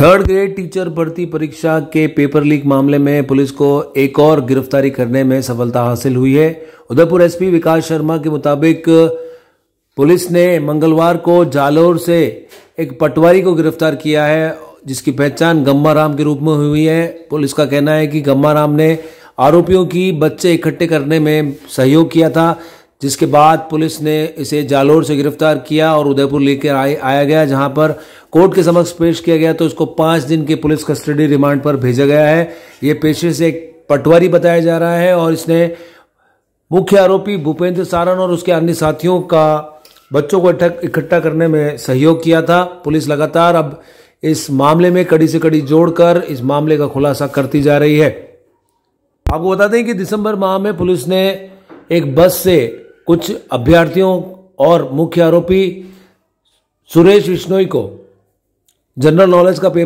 third grade teacher भर्ती परीक्षा के पेपर लीक मामले में पुलिस को एक और गिरफ्तारी करने में सफलता हासिल हुई है उदयपुर एसपी विकास शर्मा के मुताबिक पुलिस ने मंगलवार को जालोर से एक पटवारी को गिरफ्तार किया है जिसकी पहचान गम्मा राम के रूप में हुई है पुलिस का कहना है कि गम्मा राम ने आरोपियों की बच्चे इकट्ठे करने में सहयोग किया था जिसके बाद पुलिस ने इसे जालोर से गिरफ्तार किया और उदयपुर लेकर आया गया जहां पर कोर्ट के समक्ष पेश किया गया तो इसको पांच दिन के पुलिस कस्टडी रिमांड पर भेजा गया है ये पेशे से एक पटवारी बताया जा रहा है और इसने मुख्य आरोपी भूपेंद्र सारण और उसके अन्य साथियों का बच्चों को इकट्ठा करने में सहयोग किया था पुलिस लगातार अब इस मामले में कड़ी से कड़ी जोड़कर इस मामले का खुलासा करती जा रही है आपको बता दें कि दिसंबर माह में पुलिस ने एक बस से कुछ अभ्यर्थियों और मुख्य आरोपी सुरेश विश्नोई को जनरल नॉलेज का पेपर